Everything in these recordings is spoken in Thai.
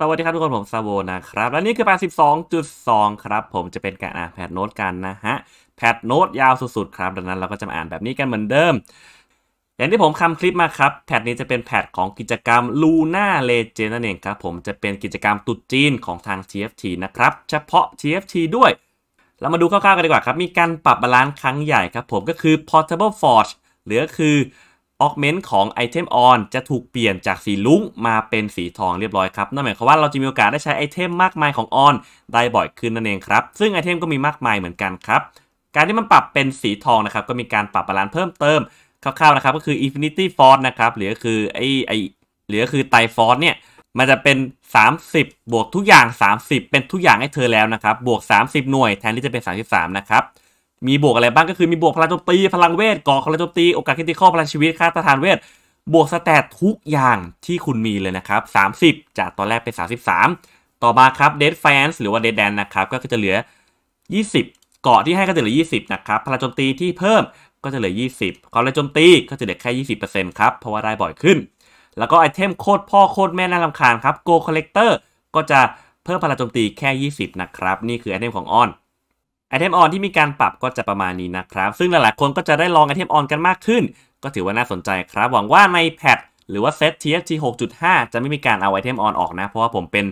สวัสดีครับทุกคน ผมซาโวนะครับ และนี่คือแพด12.2 ครับ ผมจะเป็นการอ่านแพทโน้ตกันนะฮะแพทโน้ตยาวสุด ๆ ครับ ดังนั้นเราก็จะมาอ่านแบบนี้กัน เหมือนเดิม อย่างที่ผมคำคลิปมาครับแพทนี้จะเป็นแพทของกิจกรรมลูน่าเลเจนนั่นเองครับ ผมจะเป็นกิจกรรมตุดจีนของทาง TFT นะครับ เฉพาะ TFT ด้วย เรามาดูคร่าวๆกันดีกว่าครับมีการปรับบาลานซ์ครั้งใหญ่ครับผมก็คือ Portable Forge หรือคือออกเมนต์ของไอเทมออนจะถูกเปลี่ยนจากสีลุ้งมาเป็นสีทองเรียบร้อยครับนั่นหมายความว่าเราจะมีโอกาสได้ใช้ไอเทมมากมายของออน ได้บ่อยขึ้นนั่นเองครับ ซึ่งไอเทมก็มีมากมายเหมือนกันครับ การที่มันปรับเป็นสีทองนะครับก็มีการปรับบาลานซ์เพิ่มเติมคร่าวๆนะครับก็คือ Infinity Force นะครับหรือคือไอไอหรือคือไตฟอร์เนี่ยมันจะเป็น 30 บวกทุกอย่าง 30 เป็นทุกอย่างให้เธอแล้วนะครับบวก 30หน่วยแทนที่จะเป็น33นะครับมีบวกอะไรบ้างก็คือมีบวกพลังโจมตีพลังเวทก่อพลังโจมตีโอกาสคริติคอลพลังชีวิต ค่าสถานเวท บวกสแตททุกอย่างที่คุณมีเลยนะครับ 30 จากตอนแรกเป็น 33 ต่อมาครับเดดแฟนส์หรือว่าเดดแดนนะครับก็จะเหลือ 20 เกาะที่ให้ก็จะเหลือ 20 นะครับพลังโจมตีที่เพิ่มก็จะเหลือ 20่สิบพลังโจมตีก็จะเหลือแค่ยี่สิบเเปอร์ซ็นต์ครับ เพราะว่าได้บ่อยขึ้น แล้วก็ไอเทมโคตรพ่อโคตรแม่น่ารำคาญครับโกคอลเลกเตอร์ก็จะเพิ่มพลังโจมตีแค่ 20นะครับนี่คือไอเทมของออนไอเทมออนที่มีการปรับก็จะประมาณนี้นะครับ ซึ่งหลายๆคนก็จะได้ลองไอเทมออนกันมากขึ้น ก็ถือว่าน่าสนใจครับ หวังว่าในแพทหรือว่าเซต TFT 6.5 จะไม่มีการเอาไอเทมออนออกนะ เพราะว่าผมเป็น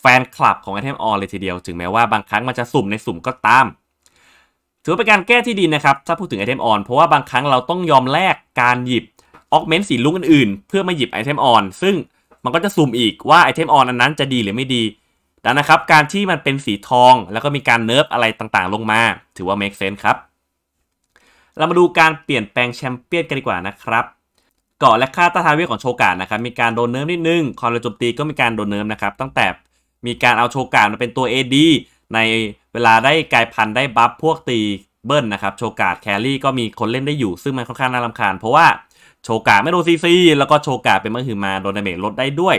แฟนคลับของไอเทมออนเลยทีเดียว ถึงแม้ว่าบางครั้งมันจะสุ่มในสุ่มก็ตาม ถือว่าเป็นการแก้ที่ดีนะครับถ้าพูดถึงไอเทมออนเพราะว่าบางครั้งเราต้องยอมแลกการหยิบ ออกเมนต์สีลุกอื่นๆเพื่อมาหยิบไอเทมออนซึ่งมันก็จะสุ่มอีกว่าไอเทมออนอันนั้นจะดีหรือไม่ดีดังนะครับการที่มันเป็นสีทองแล้วก็มีการเนิร์ฟอะไรต่างๆลงมา ถือว่า make sense ครับ เรามาดูการเปลี่ยนแปลงแชมเปี้ยนกันดีกว่านะครับเกาะและค่าต้าทานเวทของโชกาดนะครับมีการโดนเนิร์ฟนิดนึงคอนเรจมตีก็มีการโดนเนิร์ฟนะครับ ตั้งแต่มีการเอาโชกาดมาเป็นตัว AD ในเวลาได้กลายพันธุ์ได้บัฟพวกตีเบิ้ลนะครับโชกาดแครี่ก็มีคนเล่นได้อยู่ซึ่งมันค่อนข้างน่ารำคาญเพราะว่าโชกาดไม่โดนซีซีแล้วก็โชกาดเป็นมือหือมาโดนดเมจลดได้ด้วย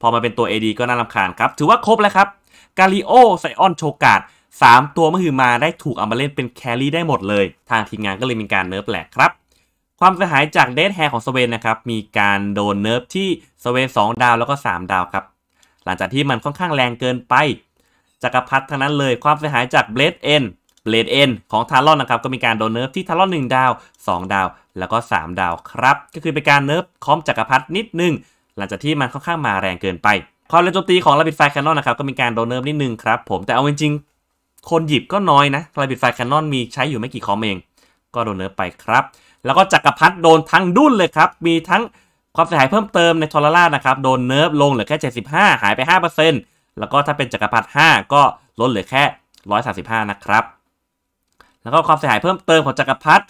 พอมาเป็นตัว AD ก็น่ารำคาญครับ ถือว่าครบแล้วครับกาลิโอไซออนโชกาดสามตัวมื่อมาได้ถูกเอามาเล่นเป็นแครี่ได้หมดเลย ทางทีมงานก็เลยมีการเนิร์ฟแหลกครับ ความเสียหายจากเดทแฮร์ของสเวนนะครับ มีการโดนเนิร์ฟที่สเวน2ดาวแล้วก็ 3 ดาวครับ หลังจากที่มันค่อนข้างแรงเกินไปจักรพรรดิทั้งนั้นเลยความเสียหายจากเบลดเอ็นเบลดเอ็นของทารอนนะครับก็มีการโดนเนิร์ฟที่ทารอน1ดาว 2 ดาวแล้วก็ 3 ดาวครับก็คือเป็นการเนิร์ฟคอมจักรพรรดินิดนึงหลังจากที่มันค่อนข้างมาแรงเกินไปความเร็วโจมตีของ Rapid Fire Cannon นะครับ ก็มีการโดนเนิร์ฟนิดนึงครับผม แต่เอาจริงๆคนหยิบก็น้อยนะ Rapid Fire Cannon มีใช้อยู่ไม่กี่คอมเอง ก็โดนเนิร์ฟไปครับ แล้วก็จักรพัดโดนทั้งดุ้นเลยครับ มีทั้งความเสียหายเพิ่มเติมในทอร์ล่านะครับ โดนเนิร์ฟลงเหลือแค่ 75หายไป5%แล้วก็ถ้าเป็นจักรพัรด5ก็ลดเหลือแค่ 135นะครับ แล้วก็ความเสียหายเพิ่มเติมของจักรพัด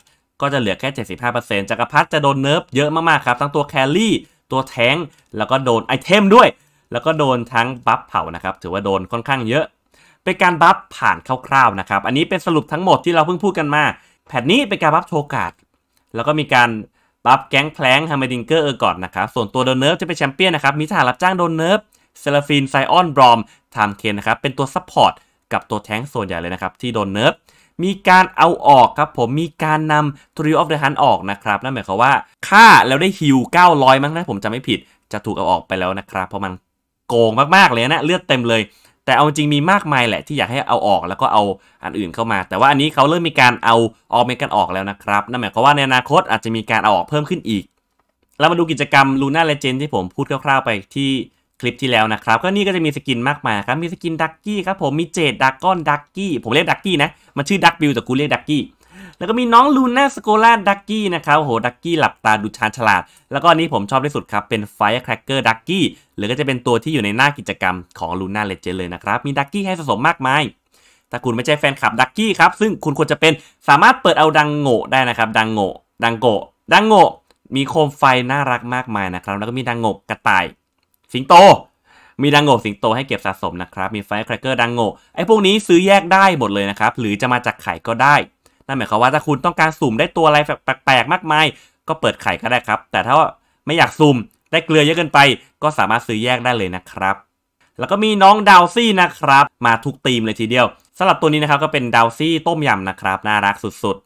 ก็จะเหลือแค่ 75%จักรพัดิจะโดนเนิร์ฟเยอะมากๆครับทั้งตัวแคลรี่ตัวแทงแล้วก็โดนไอเทมด้วย แล้วก็โดนทั้งบัฟเผานะครับ ถือว่าโดนค่อนข้างเยอะ เป็นการบัฟผ่านคร่าวๆนะครับ อันนี้เป็นสรุปทั้งหมดที่เราเพิ่งพูดกันมา แผ่นนี้เป็นการบัฟโชกาดแล้วก็มีการบัฟแก๊งแพลงฮาร์มดิงเกอร์เออร์ก่อนนะครับส่วนตัวโดนเนิร์ฟจะเป็นแชมเปี้ยนนะครับมีทหารรับจ้างโดนเนิร์ฟเซลฟินไซออน บรอมไทม์เคนนะครับ เป็นตัวซัพพอร์ตกับตัวแทงส่วนใหญ่เลยนะครับที่โดนเนิร์ฟมีการเอาออกครับผมมีการนำทริออฟเดอะฮันออกนะครับนั่นหมายความว่าฆ่าแล้วได้ฮิว900มั้งนะผมจำไม่ผิดจะถูกเอาออกไปแล้วนะครับ เพราะมันโกงมากๆเลยนะเลือดเต็มเลย แต่เอาจริงมีมากมายแหละที่อยากให้เอาออกแล้วก็เอาอันอื่นเข้ามา แต่ว่าอันนี้เขาเริ่มมีการเอาออเมกันออกแล้วนะครับนั่นหมายความว่าในอนาคตอาจจะมีการเอาออกเพิ่มขึ้นอีกเรามาดูกิจกรรมลูน่าเลเจนที่ผมพูดคร่าวๆไปที่คลิปที่แล้วนะครับก็นี่ก็จะมีสกินมากมายครับ มีสกินดักกี้ครับ ผมมีเจดดักก้อนดักกี้ผมเรียกดักกี้นะมันชื่อดักบิลแต่กูเรียกดักกี้ แล้วก็มีน้องลูน่าสโกล่าดักกี้นะครับโหดักกี้หลับตาดูชาญฉลาดแล้วก็นี้ผมชอบที่สุดครับเป็นไฟแครกเกอร์ดักกี้หรือก็จะเป็นตัวที่อยู่ในหน้ากิจกรรมของลูน่าเลเจนเลยนะครับมีดักกี้ให้สะสมมากมาย ถ้าคุณไม่ใช่แฟนคลับดักกี้ครับซึ่งคุณควรจะเป็นสามารถเปิดเอาดังโง่ได้นะครับดังโง่ดังโกดังโง่มีโคมไฟน่ารักมากมายนะครับแล้วก็มีดังโง่กระต่ายสิงโต มีดังโง่สิงโตให้เก็บสะสมนะครับ มีไฟครกเกอร์ดังโง่ไอ้พวกนี้ซื้อแยกได้หมดเลยนะครับ หรือจะมาจากไข่ก็ได้ นั่นหมายความว่าถ้าคุณต้องการสุ่มได้ตัวอะไรแปลกๆ มากมาย ก็เปิดไข่ก็ได้ครับ แต่ถ้าไม่อยากสุ่มได้เกลือเยอะเกินไป ก็สามารถซื้อแยกได้เลยนะครับ แล้วก็มีน้องดาวซี่นะครับ มาทุกตีมเลยทีเดียวสำหรับตัวนี้นะครับก็เป็นดาวซี่ต้มยำนะครับน่ารักสุด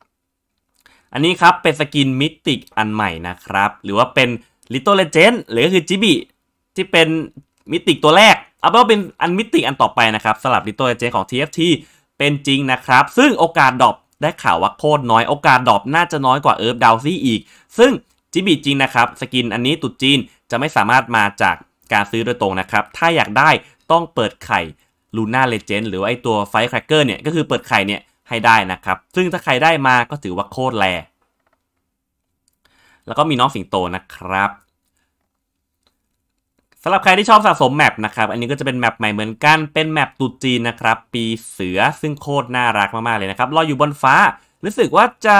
ๆ อันนี้ครับเป็นสกินมิติอันใหม่นะครับ หรือว่าเป็นลิตโตเลเจน์หรือก็คือจิบิที่เป็นมิติตัวแรกเอาเป็นว่าเป็นอันมิติอันต่อไปนะครับสลับลิตโตเลเจน์ของ TFT เป็นจริงนะครับ ซึ่งโอกาสดรอปได้ข่าวว่าโคตรน้อยโอกาสดรอปน่าจะน้อยกว่าเอิร์ฟดาวซี่อีก ซึ่งจิบิจริงนะครับ สกินอันนี้ตุดจีน จะไม่สามารถมาจากการซื้อโดยตรงนะครับ ถ้าอยากได้ต้องเปิดไข่ลูน่าเลเจน์หรือไอตัวไฟแครกเกอร์เนี่ยก็คือเปิดไข่เนี่ยให้ได้นะครับซึ่งถ้าใครได้มาก็ถือว่าโคตรแรแล้วก็มีน้องสิงโตนะครับสำหรับใครที่ชอบสะสมแมปนะครับอันนี้ก็จะเป็นแมปใหม่เหมือนกันเป็นแมปตุจีนนะครับปีเสือซึ่งโคตรน่ารักมากๆเลยนะครับลอยอยู่บนฟ้ารู้สึกว่าจะ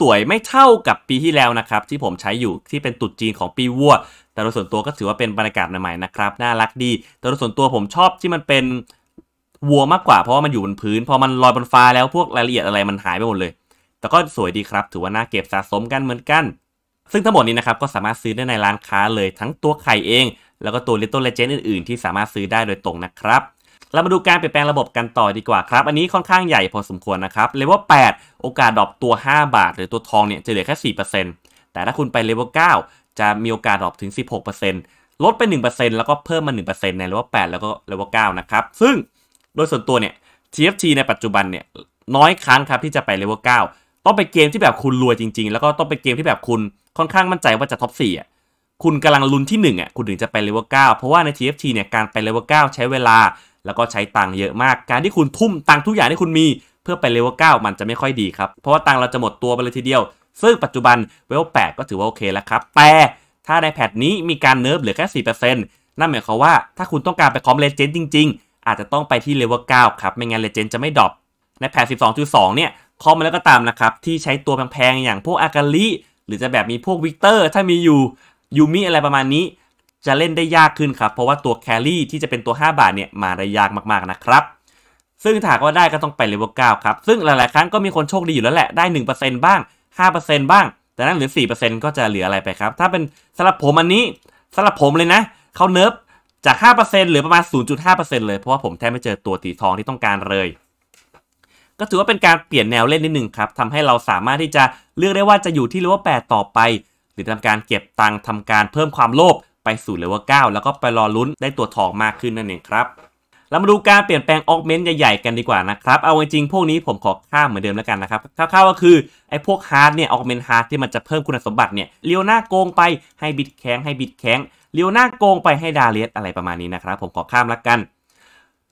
สวยไม่เท่ากับปีที่แล้วนะครับที่ผมใช้อยู่ที่เป็นตุจีนของปีวัว แต่โดยส่วนตัวก็ถือว่าเป็นบรรยากาศใหม่ๆนะครับน่ารักดีแต่โดยส่วนตัวผมชอบที่มันเป็นวัวมากกว่าเพราะว่ามันอยู่บนพื้นพอมันลอยบนฟ้าแล้วพวกรายละเอียดอะไรมันหายไปหมดเลยแต่ก็สวยดีครับ ถือว่าน่าเก็บสะสมกันเหมือนกัน ซึ่งทั้งหมดนี้นะครับก็สามารถซื้อได้ในร้านค้าเลยทั้งตัวไข่เอง แล้วก็ตัวลเติ้ลเลเจนด์อื่นๆ ที่สามารถซื้อได้โดยตรงนะครับ เรามาดูการเปลี่ยนแปลงระบบกันต่อดีกว่าครับ อันนี้ค่อนข้างใหญ่พอสมควรนะครับเลเวล 8 โอกาสดรอปตัว 5 บาท หรือตัวทองเนี่ย จะเหลือแค่ 4%แต่ถ้าคุณไปเลเวล 9 จะมีโอกาสดรอปถึง 16%ลดไป 1%แล้วก็เพิ่มมา 1%ในเลเวล 8 แล้วก็เลเวล 9 นะครับซึ่งโดยส่วนตัวเนี่ย TFT ในปัจจุบันเนี่ยน้อยครั้งครับที่จะไปเลเวล9ต้องเป็นเกมที่แบบคุณรวยจริงๆแล้วก็ต้องเป็นเกมที่แบบคุณค่อนข้างมั่นใจว่าจะท็อปสี่อ่ะคุณกำลังลุ้นที่1อ่ะคุณถึงจะไปเลเวล9เพราะว่าใน TFT เนี่ยการไปเลเวล9ใช้เวลา แล้วก็ใช้ตังค์เยอะมาก การที่คุณทุ่มตังค์ทุกอย่างที่คุณมี เพื่อไปเลเวล9มันจะไม่ค่อยดีครับเพราะว่าตังค์เราจะหมดตัวไปเลยทีเดียว ซึ่งปัจจุบันเลวล8ก็ถือว่าโอเคแล้วครับ แต่ ถ้าในแพทนี้มีการเนิร์ฟเหลือแค่4%นั่นหมายความว่าถ้าคุณต้องการไปคอมเลเจนด์จริงๆ อาจจะต้องไปที่เลเวล9ครับไม่งั้นเลเจนด์จะไม่ดรอปในแพท12.2 เนี่ยคอมมาแล้วก็ตามนะครับ ที่ใช้ตัวแพงๆอย่างพวกอากาลิ หรือจะแบบมีพวกวิกเตอร์ ถ้ามีอยู่ ยูมิอะไรประมาณนี้ จะเล่นได้ยากขึ้นครับ เพราะว่าตัวแครี่ที่จะเป็นตัว 5 บาทเนี่ย มาได้ยากมากๆนะครับ ซึ่งถากว่าได้ก็ต้องไปเลเวล9ครับ ซึ่งหลายๆครั้งก็มีคนโชคดีอยู่แล้วแหละ ได้ 1%บ้าง 5%บ้าง แต่นั้นเหลือ 4%ก็จะเหลืออะไรไปครับถ้าเป็นสำหรับผมอันนี้สำหรับผมเลยนะเขาเนิฟจาก5%เหลือประมาณ0.5%เลยเพราะว่าผมแทบไม่เจอตัวตีทองที่ต้องการเลยก็ถือว่าเป็นการเปลี่ยนแนวเล่นนิดหนึ่งครับทำให้เราสามารถที่จะเลือกได้ว่าจะอยู่ที่เลเวล8ต่อไป หรือทำการเก็บตังค์ทำการเพิ่มความโลภไปสู่เลเวล9แล้วก็ไปรอลุ้นได้ตัวทองมากขึ้นนั่นเองครับเรามาดูการเปลี่ยนแปลงออกเมนต์ใหญ่ๆ กันดีกว่านะครับ เอาจริงๆ พวกนี้ผมขอข้ามเหมือนเดิมแล้วกันนะครับคร่าวๆก็คือไอ้พวกฮาร์ดเนี่ยออกเมนต์ฮาร์ดที่มันจะเพิ่มคุณสมบัติเนี่ยเลียวหน้าโกงไปให้บิดแข้งให้บิดแข้งเลียวหน้าโกงไปให้ดาเลสอะไรประมาณนี้นะครับผมขอข้ามล้วกัน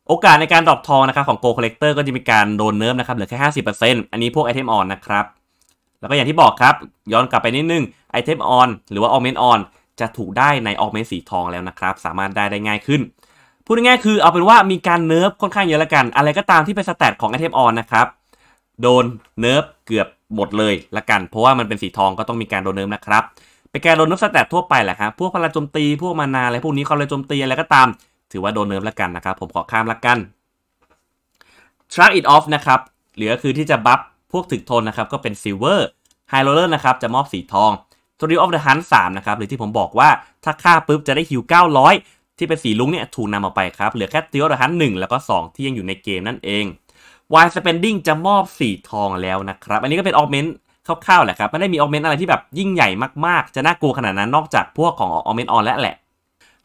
โอกาสในการดรอปทองนะครับของโกลคอลเลกเตอร์ก็จะมีการโดนเนิร์ฟนะครับเหลือแค่ห้าสิบเปอร์เซ็นต์อันนี้พวกไอเทมออนนะครับแล้วก็อย่างที่บอกครับ ย้อนกลับไปนิดนึงไอเทมออนหรือว่าออเมนออนจะถูกได้ในออกเมนสีทองแล้วนะครับ สามารถได้ได้ง่ายขึ้น พูดง่ายๆคือเอาเป็นว่ามีการเนิร์ฟค่อนข้างเยอะละกัน อะไรก็ตามที่เป็นสแตทของไอเทมออนนะครับ โดนเนิร์ฟเกือบหมดเลยละกัน เพราะว่ามันเป็นสีทองก็ต้องมีการโดนเนิร์ฟนะครับเป็นการโดนเนิร์ฟสแตททั่วไปแหละครับพวกพลังโจมตีพวกมานาอะไรพวกนี้เขาเลยโจมตีอะไรก็ตามถือว่าโดนเนิร์ฟละกันนะครับ ผมขอข้ามละกัน t r a c k It Off นะครับ เหลือคือที่จะบัฟพวกถึกทนนะครับ ก็เป็น Silver High Roller นะครับ จะมอบสีทอง t r i o of the Hunt 3นะครับ หรือที่ผมบอกว่าถ้าฆ่าปุ๊บ จะได้ฮิว900 ที่เป็นสีลุงเนี่ยถูกนำออกไปครับ เหลือแค่ t r i o of the Hunt 1แล้วก็ 2 ที่ยังอยู่ในเกมนั่นเองย Spending จะมอบสีทองแล้วนะครับอันนี้ก็เป็นออเมนต์คร่าวๆแหละครับไม่ได้มีออเมนต์อะไรที่แบบยิ่งใหญ่มากๆจะน่ากลัวขนาดนั้นนอกจากพวกของออมนต์ออนและแหละ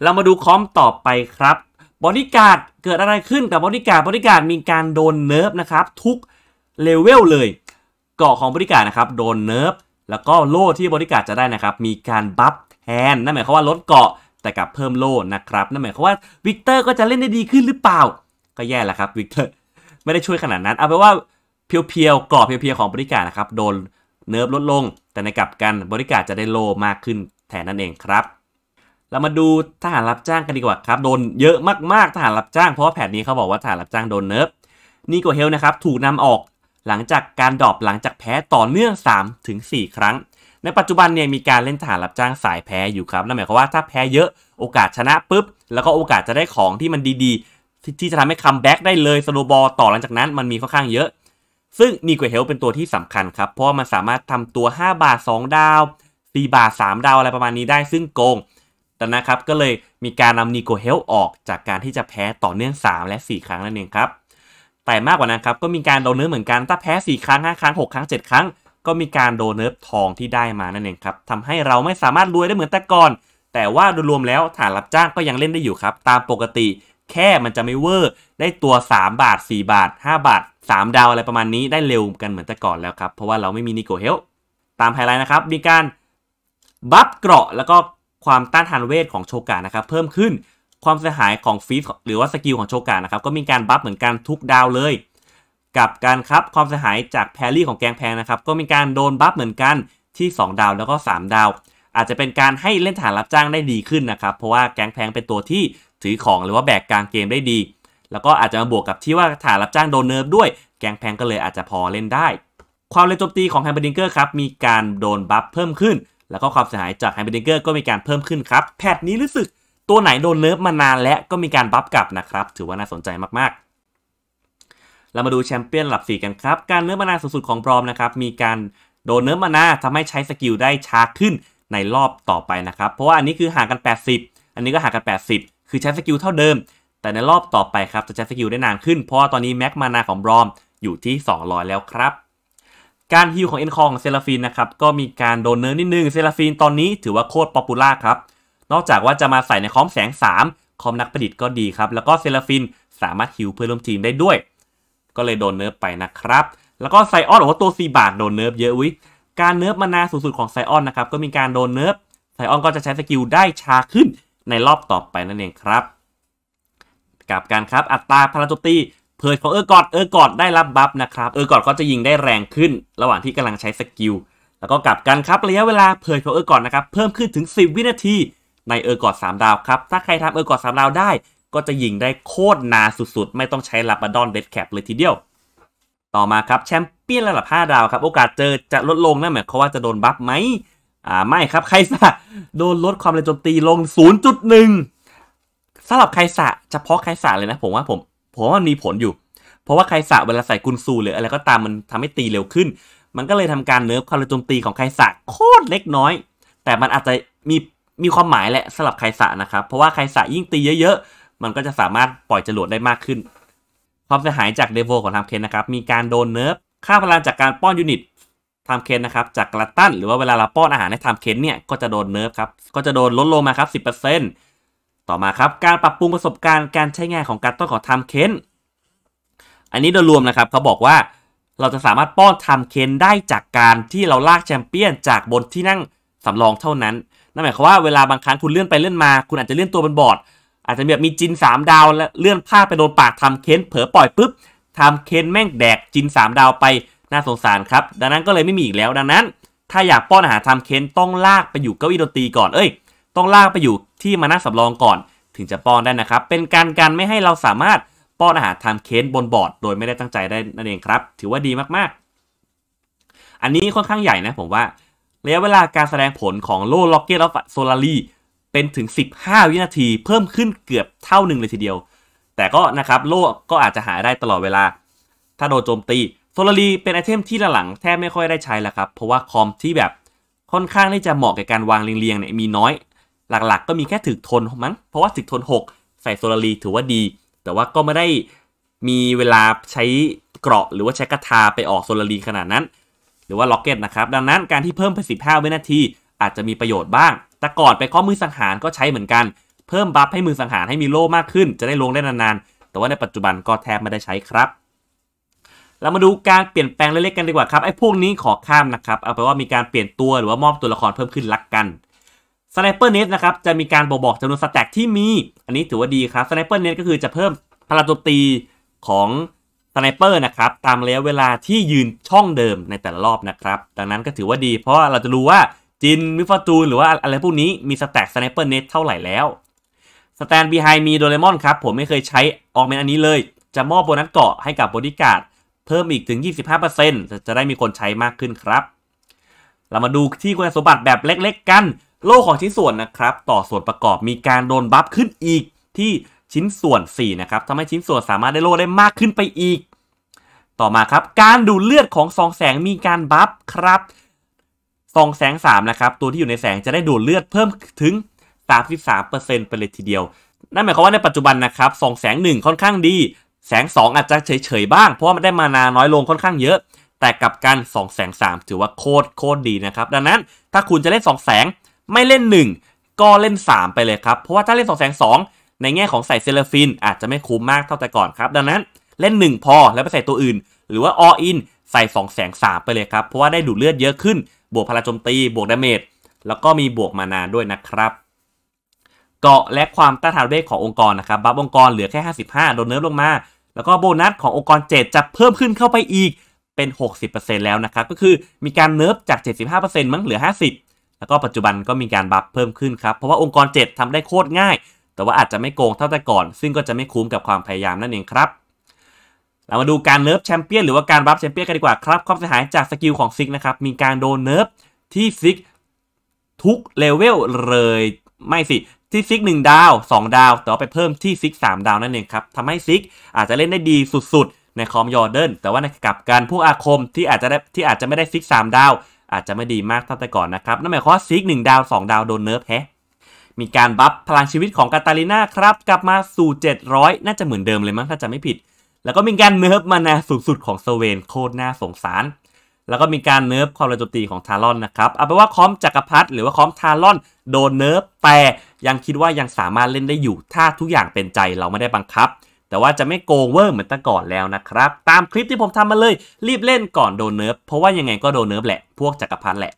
เรามาดูคอมต่อไปครับบอดี้การ์ดเกิดอะไรขึ้นกับบอดี้การ์ดบอดี้การ์ดมีการโดนเนิร์ฟนะครับ ทุกเลเวลเลย เกาะของบอดี้การ์ดนะครับ โดนเนิร์ฟแล้วก็โล่ที่บอดี้การ์ดจะได้นะครับ มีการบัฟแทน นั่นหมายความว่าลดเกาะแต่กับเพิ่มโล่นะครับ นั่นหมายความว่าวิกเตอร์ก็จะเล่นได้ดีขึ้นหรือเปล่า ก็แย่แหละครับวิกเตอร์ไม่ได้ช่วยขนาดนั้น เอาไปว่าเพียวๆเกาะเพียวๆของบริการนะครับโดนเนิร์ฟลดลง แต่ในกลับกันบริการจะได้โลมากขึ้นแทนนั่นเองครับเรามาดูทหารรับจ้างกันดีกว่าครับโดนเยอะมากๆทหารรับจ้าง เพราะว่าแผนนี้เขาบอกว่าทหารรับจ้างโดนเนิร์ฟนี่โกเฮลนะครับถูกนำออก หลังจากการดรอปหลังจากแพ้ ต่อเนื่อง3ถึง4ครั้ง ในปัจจุบันเนี่ยมีการเล่นทหารรับจ้างสายแพ้อยู่ครับนั่นหมายความว่าถ้าแพ้เยอะโอกาสชนะปุ๊บแล้วก็โอกาสจะได้ของที่มันดีๆ ที่จะทำให้คัมแบ็กได้เลยสโนบอลต่อหลังจากนั้นมันมีค่อนข้างเยอะ ซึ่งนี่กเฮลเป็นตัวที่สำคัญครับเพราะมันสามารถทำตัว 5 บาท 2 ดาว 4 บาท 3 ดาวอะไรประมาณนี้ได้ซึ่งโกงแต่นะครับก็เลยมีการนำนิโกเฮลออกจากการที่จะแพ้ต่อเนื่อง3และ 4 ครั้งนั่นเองครับแต่มากกว่านั้นครับก็มีการโดนเนื้อเหมือนกันถ้าแพ้4ครั้ง 5 ครั้ง 6 ครั้ง 7 ครั้ง ก็มีการโดนเนิฟทองที่ได้มานั่นเองครับทำให้เราไม่สามารถรวยได้เหมือนแต่ก่อน แต่ว่าโดยรวมแล้วฐานรับจ้างก็ยังเล่นได้อยู่ครับ ตามปกติแค่มันจะไม่เวอร์ ได้ตัว 3 บาท 4 บาท 5 บาท 3 ดาวอะไรประมาณนี้ได้เร็วกันเหมือนแต่ก่อนแล้วครับเพราะว่าเราไม่มีนิโกเฮลตามไฮไลท์นะครับมีการบัฟเกราะแล้วก็ความต้านทานเวทของโชกานะครับเพิ่มขึ้นความเสียหายของฟีดหรือว่าสกิลของโชกานะครับก็มีการบัฟเหมือนกันทุกดาวเลย กับการครับความเสียหายจากแพรลี่ของแกงแพงนะครับก็มีการโดนบัฟเหมือนกันที่2 ดาวแล้วก็ 3 ดาว อาจจะเป็นการให้เล่นฐานรับจ้างได้ดีขึ้นนะครับเพราะว่าแกงแพงเป็นตัวที่ถือของหรือว่าแบกกลางเกมได้ดี แล้วก็อาจจะมาบวกกับที่ว่าฐานรับจ้างโดนเนิร์ฟด้วยแกงแพงก็เลยอาจจะพอเล่นได้ ความเร็วโจมตีของแฮมเบอร์ดิงเกอร์ครับมีการโดนบัฟเพิ่มขึ้นแล้วก็ความเสียหายจากไฮเบอร์ิงเกอร์ก็มีการเพิ่มขึ้นครับ แพทนี้รู้สึกตัวไหนโดนเนิร์ฟมานานและก็มีการบัฟกลับนะครับ ถือว่าน่าสนใจมาก ๆ เรามาดูแชมเปี้ยนหลับสีกันครับ การเนิร์ฟมานานสูงสุดของพรอมนะครับ มีการโดนเนิร์ฟมานาทำให้ใช้สกิลได้ช้าขึ้นในรอบต่อไปนะครับ เพราะว่าอันนี้คือห่างกัน 80 อันนี้ก็ห่างกัน 80 คือใช้สกิลเท่าเดิมแต่ในรอบต่อไปครับจะใช้สกิลได้นานขึ้นเพราะว่าตอนนี้แม็กมานาของบรอมอยู่ที่200 แล้วครับการฮิวของเอ็นคอของเซราฟินนะครับ ก็มีการโดนเนิร์นิดนึงเซราฟินตอนนี้ถือว่าโคตรป๊อปปูล่าครับ นอกจากว่าจะมาใส่ในคอมแสง 3คอมนักประดิษฐ์ก็ดีครับ แล้วก็เซราฟินสามารถฮิวเพื่อร่วมทีมได้ด้วย ก็เลยโดนเนิร์ฟไปนะครับ แล้วก็ไซออนโอ้โหตัว 4 บาท โดนเนิร์ฟเยอะวิการเนิร์ฟมานาสูงสุดของไซออนนะครับก็มีการโดนเนิร์ฟไซออนก็จะใช้สกิลได้ช้าขึ้นในรอบต่อไปนั่นเองครับกับการครับอัตราพลังโจมตีเทิร์นของเออร์กอดเออร์กอดได้รับบัฟนะครับเออร์กอดก็จะยิงได้แรงขึ้นระหว่างที่กำลังใช้สกิล แล้วก็กลับกันครับระยะเวลาเพิร์ดของเออร์กอดนะครับเพิ่มขึ้นถึง 10 วินาที ในเออร์กอด3 ดาวครับ ถ้าใครทำเออร์กอด3ดาวได้ ก็จะยิงได้โคตรนาสุดๆไม่ต้องใช้ลาบดอนเดดแคปเลยทีเดียว ต่อมาครับแชมเปี้ยนระดับ 5 ดาวครับโอกาสเจอจะลดลงนั่นหมายความว่าจะโดนบัฟไหมอ่าไม่ครับไคซะโดนลดความเร็วโจมตีลง 0.1สำหรับไคซ่ะเฉพาะไคซ่ะเลยนะผมว่าผมผมว่ามันมีผลอยู่ เพราะว่าไคสะเวลาใส่กุนซูหรืออะไรก็ตามมันทำให้ตีเร็วขึ้น มันก็เลยทำการเนิร์ฟความเร็วโจมตีของไคสะโคตรเล็กน้อย แต่มันอาจจะมีมีความหมายแหละสำหรับไคสะนะครับ เพราะว่าไคสะยิ่งตีเยอะๆ มันก็จะสามารถปล่อยจรวดได้มากขึ้น ความเสียหายจากเดโวของทามเคนนะครับ มีการโดนเนิร์ฟค่าพลังจากการป้อนยูนิตทามเคนนะครับจากกระตั้น หรือว่าเวลาเราป้อนอาหารให้ทามเคนเนี่ยก็จะโดนเนิร์ฟครับ ก็จะโดนลดลงมาครับ 10%ต่อมาครับการปรับปรุงประสบการณ์การใช้งานของการต้องขอทำเค้นอันนี้โดยรวมนะครับเขาบอกว่า เราจะสามารถป้อนทำเค้นได้จากการที่เราลากแชมเปี้ยนจากบนที่นั่งสำรองเท่านั้น นั่นหมายความว่าเวลาบางครั้งคุณเลื่อนไปเลื่อนมา คุณอาจจะเลื่อนตัวบนบอร์ดอาจจะแบบมีจิน 3 ดาวและเลื่อนพลาดไปโดนปากทำเค้นเผลอปล่อยปุ๊บทำเค้นแม่งแดกจิน 3 ดาวไปน่าสงสารครับดังนั้นก็เลยไม่มีอีกแล้วดังนั้น ถ้าอยากป้อนอาหารทำเค้นต้องลากไปอยู่เก้าอี้ดนตรีก่อนเอ้ยต้องลากไปอยู่ที่มานั่งสำรองก่อนถึงจะป้อนได้นะครับ เป็นการกันไม่ให้เราสามารถป้อนอาหารทำเค้นบนบอร์ด โดยไม่ได้ตั้งใจได้นั่นเองครับ ถือว่าดีมากๆ อันนี้ค่อนข้างใหญ่นะผมว่าระยะเวลาการแสดงผลของโลล็อกเก็ตออฟโซลารีเป็นถึง 15 วินาทีเพิ่มขึ้นเกือบเท่าหนึ่งเลยทีเดียว แต่ก็นะครับโลก็อาจจะหาได้ตลอดเวลาถ้าโดนโจมตีโซลารีเป็นไอเทมที่หลังแทบไม่ค่อยได้ใช้แล้วครับเพราะว่าคอมที่แบบค่อนข้างที่จะเหมาะกับการวางเรียงๆเนี่ยมีน้อยหลักๆ ก็มีแค่ถึกทนมั้ง เพราะว่าถึกทน6ใส่โซลารีถือว่าดี แต่ว่าก็ไม่ได้มีเวลาใช้เกราะหรือว่าใช้กระทาไปออกโซลารีขนาดนั้น หรือว่าล็อกเก็ตนะครับ ดังนั้นการที่เพิ่มไป15วินาทีอาจจะมีประโยชน์บ้าง แต่ก่อนไปข้อมือสังหารก็ใช้เหมือนกัน เพิ่มบัฟให้มือสังหารให้มีโล่มากขึ้นจะได้ลงได้นานๆ แต่ว่าในปัจจุบันก็แทบไม่ได้ใช้ครับ เรามาดูการเปลี่ยนแปลงเล็กๆ กันดีกว่าครับไอ้พวกนี้ขอข้ามนะครับ เอาไปว่ามีการเปลี่ยนตัวหรือว่ามอบตัวละครเพิ่มขึ้นลักกันสไนเปอร์เน็ตนะครับจะมีการบอกบอกจำนวนสแต็กที่มี อันนี้ถือว่าดีครับสไนเปอร์เน็ตก็คือจะเพิ่มพลังโจมตีของสไนเปอร์นะครับตามระยะเวลาที่ยืนช่องเดิมในแต่ละรอบนะครับ ดังนั้นก็ถือว่าดี เพราะเราจะรู้ว่าจินมิฟตูน หรือว่าอะไรพวกนี้มีสแต็กสไนเปอร์เน็ตเท่าไหร่แล้วสแตนบีไฮมีโดเรมอนครับ ผมไม่เคยใช้ออกเมนอันนี้เลย จะมอบโบนัสเกาะให้กับบอดี้การ์ดเพิ่มอีกถึง 25%จะได้มีคนใช้มากขึ้นครับ เรามาดูที่คุณสมบัติแบบเล็ก ๆ กันโลกของชิ้นส่วนนะครับ ต่อส่วนประกอบมีการโดนบัฟขึ้นอีกที่ชิ้นส่วน4นะครับทำให้ชิ้นส่วนสามารถได้โลได้มากขึ้นไปอีก ต่อมาครับ การดูดเลือดของซองแสงมีการบัฟครับซองแสง3นะครับตัวที่อยู่ในแสงจะได้ดูดเลือดเพิ่มถึง33%ไปเลยทีเดียว นั่นหมายความว่าในปัจจุบันนะครับซองแสง1ค่อนข้างดี แสง 2 อาจจะเฉยๆบ้างเพราะว่ามันได้มานาน้อยลงค่อนข้างเยอะ แต่กับการสองแสง3ถือว่าโคตรโคตรดีนะครับดังนั้นถ้าคุณจะเล่น2แสงไม่เล่น 1 ก็เล่น 3 ไปเลยครับเพราะว่าถ้าเล่น2องแสงสในแง่ของใส่เซเลฟินอาจจะไม่คุ้มมากเท่าแต่ก่อนครับ ดังนั้นเล่น 1 พอแล้วไปใส่ตัวอื่น หรือว่าออินใส่2องแสงสไปเลยครับ เพราะว่าได้ดูดเลือดเยอะขึ้น บวกพลังโจมตีบวกดาเมจแล้วก็มีบวกมานาด้วยนะครับ เกาะและความต้านทานเวทขององค์กรนะครับบัฟองค์กรเหลือแค่ 55 โดนเนิร์ฟลงมา แล้วก็โบนัสขององค์กร 7 จะเพิ่มขึ้นเข้าไปอีกเป็น60%แล้วนะครับก็คือมีการเนิร์ฟจาก75%มั้งเหลือ 50แล้วก็ปัจจุบันก็มีการบัฟเพิ่มขึ้นครับ เพราะว่าองค์กร 7 ทำได้โคตรง่าย แต่ว่าอาจจะไม่โกงเท่าแต่ก่อน ซึ่งก็จะไม่คุ้มกับความพยายามนั่นเองครับ เรามาดูการเนิร์ฟแชมเปี้ยนหรือว่าการบัฟแชมเปี้ยนกันดีกว่าครับ ความเสียหายจากสกิลของซิกนะครับ มีการโดนเนิร์ฟที่ซิกทุกเลเวลเลยไม่สิที่ซิกหนึ่งดาว 2 ดาวแต่ว่าไปเพิ่มที่ซิกสามดาวนั่นเองครับทำให้ซิกอาจจะเล่นได้ดีสุดๆในคอมยอร์เดนแต่ว่าในกลับกันพวกอาคมที่อาจจะได้ที่อาจจะไม่ได้ซิกสามดาวอาจจะไม่ดีมากเท่าแต่ก่อนนะครับนั่นหมายความว่าซิกหนึ่งดาว2ดาวโดนเนิร์ฟแฮะมีการบัฟพลังชีวิตของกาตาลิน่าครับ กลับมาสู่700 น่าจะเหมือนเดิมเลยมั้งถ้าจะไม่ผิด แล้วก็มีการเนิร์ฟมานาสูงสุดของเซเวนโคตรน่าสงสาร แล้วก็มีการเนิร์ฟความระจมตีของทารอนนะครับเอาเป็นว่าคอมจักรพรรดิหรือว่าคอมทารอน โดนเนิร์ฟแต่ยังคิดว่ายังสามารถเล่นได้อยู่ถ้าทุกอย่างเป็นใจเราไม่ได้บังคับแต่ว่าจะไม่โกงเวอร์เหมือนแต่ก่อนแล้วนะครับตามคลิปที่ผมทำมาเลย รีบเล่นก่อนโดนเนิร์ฟเพราะว่ายังไงก็โดนเนิร์ฟแหละพวกจักรพรรดิแหละ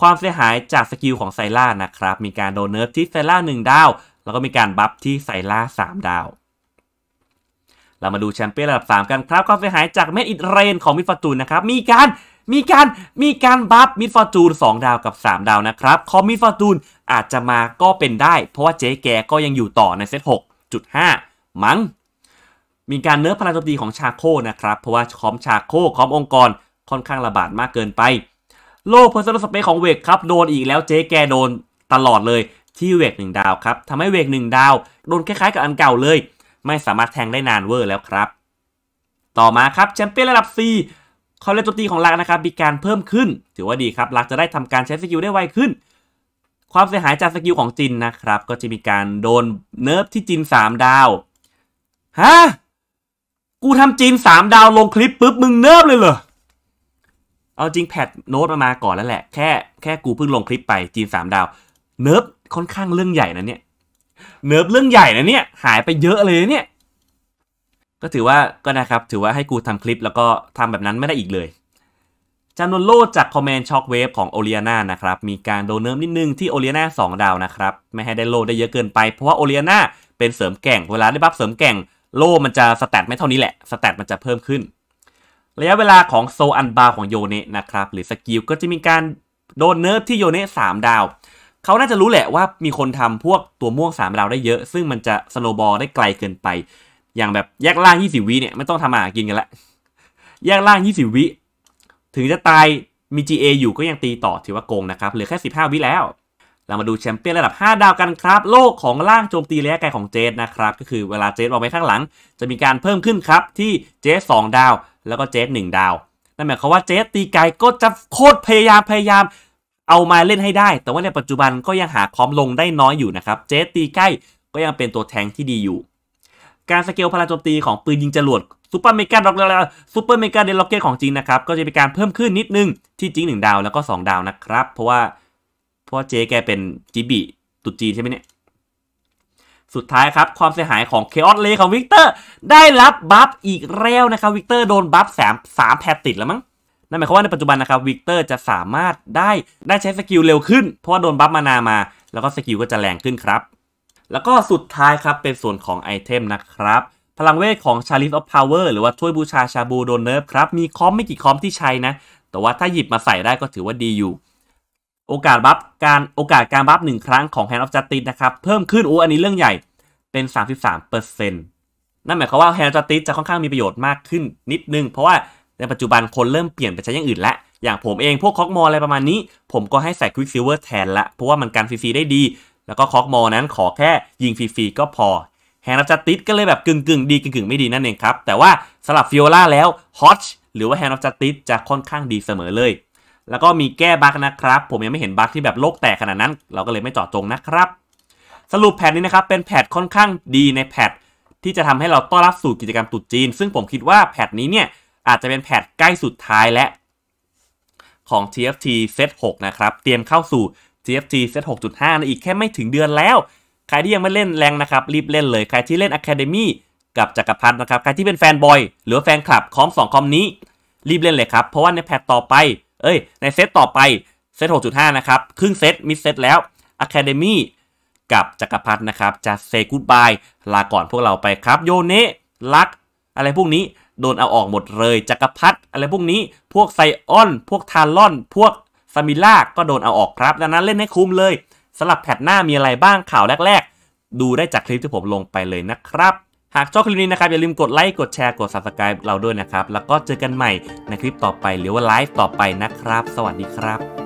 ความเสียหายจากสกิลของไซล่านะครับมีการโดนเนิร์ฟที่ไซล่า1ดาวแล้วก็มีการบัฟที่ไซล่า3ดาว เรามาดูแชมเปี้ยนระดับ 3 กันครับ ความเสียหายจากเมดอิดเรนของมิฟตูนนะครับมีการมีการมีการบัฟมิดฟอร์จูน2ดาวกับ 3 ดาวนะครับคอมมิดฟอร์จูนอาจจะมาก็เป็นได้ เพราะว่าเจ๊แกก็ยังอยู่ต่อในเซต6.5มั้งมีการเนื้อพลังโจมตีของชาโคนะครับ เพราะว่าคอมชาโคคอมองค์กรค่อนข้างระบาดมากเกินไป โลเพอร์ซันสเปของเวกครับ โดนอีกแล้วเจ๊แกโดนตลอดเลยที่เวกหนึ่งดาวครับ ทำให้เวกหนึ่งดาว โดนคล้าย ๆ กับอันเก่าเลย ไม่สามารถแทงได้นานเวอร์แล้วครับ ต่อมาครับแชมเปี้ยนระดับ C คอเลสโตมตีของลักนะครับมีการเพิ่มขึ้น ถือว่าดีครับลักจะได้ทำการใช้สกิลได้ไวขึ้น ความเสียหายจากสกิลของจินนะครับก็จะมีการโดนเนิร์ฟที่จิน 3 ดาวฮะกูทำจีนสามดาวลงคลิปปุ๊บมึงเนิบเลยเหรอ เอาจริงแพดโน้ตมามาก่อนแล้วแหละแค่แค่กูเพิ่งลงคลิปไปจีนสามดาว เนิบค่อนข้างเรื่องใหญ่นะเนี่ย เนิบเรื่องใหญ่นะเนี่ย หายไปเยอะเลยเนี่ย ก็ถือว่าก็นะครับถือว่าให้กูทำคลิปแล้วก็ทำแบบนั้นไม่ได้อีกเลยจำนวนโลดจากคอมเมนต์ช็อคเวฟของโอเลียนานะครับ มีการโดนเนิบมนิดนึงที่โอเลียนาสองดาวนะครับไม่ให้ได้โลดได้เยอะเกินไปเพราะว่าโอเลียนาเป็นเสริมแก่งเวลาได้บัฟเสริมแก่งโล่มันจะสแตทไม่เท่านี้แหละ สแตทมันจะเพิ่มขึ้น ระยะเวลาของโซอันบาของโยเนะนะครับ หรือสกิลก็จะมีการโดนเนิร์ฟที่โยเนะสามดาว เขาน่าจะรู้แหละว่ามีคนทำพวกตัวม่วงสามดาวได้เยอะ ซึ่งมันจะสโนบอลได้ไกลเกินไป อย่างแบบแยกล่าง20วิเนี่ย ไม่ต้องทำอาหารกินกันละแยกล่าง20วิถึงจะตายมี GA อยู่ก็ยังตีต่อถือว่าโกงนะครับเหลือแค่ 15 วิแล้วเรามาดูแชมเปี้ยนระดับ 5 ดาวกันครับ โลกของล่างโจมตีระยะไกลของเจสนะครับก็คือเวลาเจสวองไปข้างหลัง จะมีการเพิ่มขึ้นครับ ที่เจส2ดาวแล้วก็เจส1ดาวนั่นหมายความว่าเจสตีไกลก็จะโคตรพยายามพยายามเอามาเล่นให้ได้แต่ว่าในปัจจุบันก็ยังหาคอมลงได้น้อยอยู่นะครับเจสตีใกล้ก็ยังเป็นตัวแทงที่ดีอยู่การสเกลพลังโจมตีของปืนยิงจรวดซูเปอร์เมกาด็อกแล้วซูเปอร์เมกาเดล็อกเกตของจริงนะครับก็จะเป็นการเพิ่มขึ้นนิดนึงที่จริง 1 ดาวแล้วก็ 2 ดาวนะครับเพราะว่าราะเจ๊แกเป็นจิบิ ตุจีใช่ไหมเนี่ย สุดท้ายครับ ความเสียหายของเคออสเลของวิกเตอร์ได้รับบัฟอีกแล้วนะครับวิกเตอร์โดนบัฟสามสามแพทติดแล้วมั้ง นั่นหมายความว่าในปัจจุบันนะครับวิกเตอร์จะสามารถได้ได้ใช้สกิลเร็วขึ้น เพราะว่าโดนบัฟมานามา แล้วก็สกิลก็จะแรงขึ้นครับ แล้วก็สุดท้ายครับ เป็นส่วนของไอเทมนะครับพลังเวทของชาลิฟออฟพาวเวอร์หรือว่าช่วยบูชาชาบูโดนเนิร์ฟครับมีคอมไม่กี่คอมที่ใช้นะ แต่ว่าถ้าหยิบมาใส่ได้ก็ถือว่าดีอยู่โอกาสบัฟการโอกาสการบัฟหนึ่งครั้งของ Hand of Justice นะครับเพิ่มขึ้นโอ้อันนี้เรื่องใหญ่เป็น 33%นั่นหมายความว่า Hand of Justice จะค่อนข้างมีประโยชน์มากขึ้นนิดนึง เพราะว่าในปัจจุบันคนเริ่มเปลี่ยนไปใช้อย่างอื่นแล้วอย่างผมเองพวกคอกมออะไรประมาณนี้ ผมก็ให้ใส่ Quick Silver แทนละเพราะว่ามันการฟรีได้ดี แล้วก็คอกมอนั้นขอแค่ ยิงฟรีก็พอแฮนด์อฟจัตติสก็เลยแบบกึ่งกึ่งดีกึ่งกึ่งไม่ดีนั่นเองครับแต่ว่าสรับฟิโอลาแล้วฮอชหรือว่าแฮนด์จัตติสจะค่อนข้างดีเสมอเลยแล้วก็มีแก้บั๊กนะครับ ผมยังไม่เห็นบั๊กที่แบบโลกแตกขนาดนั้น เราก็เลยไม่เจาะจงนะครับ สรุปแผทนี้นะครับ เป็นแผนค่อนข้างดีในแผนที่จะทำให้เราต้อนรับสู่กิจกรรมตุ๊จีน ซึ่งผมคิดว่าแผทนี้เนี่ย อาจจะเป็นแผนใกล้สุดท้ายและ ของ TFT Set 6นะครับเตรียมเข้าสู่ TFT Set 6.5ในอีกแค่ไม่ถึงเดือนแล้ว ใครที่ยังไม่เล่นแรงนะครับ รีบเล่นเลยใครที่เล่น Academy กับจักรพันนะครับใครที่เป็นแฟนบอยหรือแฟนคลับคอม2คอมนี้ รีบเล่นเลยครับเพราะว่าในแผนต่อไปเอ้ยในเซตต่อไปเซต6.5นะครับครึ่งเซตมิดเซตแล้ว Academy กับจักรพรรดินะครับ จะเซกูดบายลาก่อนพวกเราไปครับโยเนะลักอะไรพวกนี้โดนเอาออกหมดเลยจักรพรรดิอะไรพวกนี้พวกไซออน พวกทาลอนพวกซามิล่าก็โดนเอาออกครับ ดังนั้นเล่นให้คุ้มเลย สลับแพทหน้ามีอะไรบ้างข่าวแรก ๆ ดูได้จากคลิปที่ผมลงไปเลยนะครับหากชอบคลิปนี้นะครับอย่าลืมกดไลค์กดแชร์กด subscribe เราด้วยนะครับ แล้วก็เจอกันใหม่ในคลิปต่อไปหรือว่าไลฟ์ต่อไปนะครับ สวัสดีครับ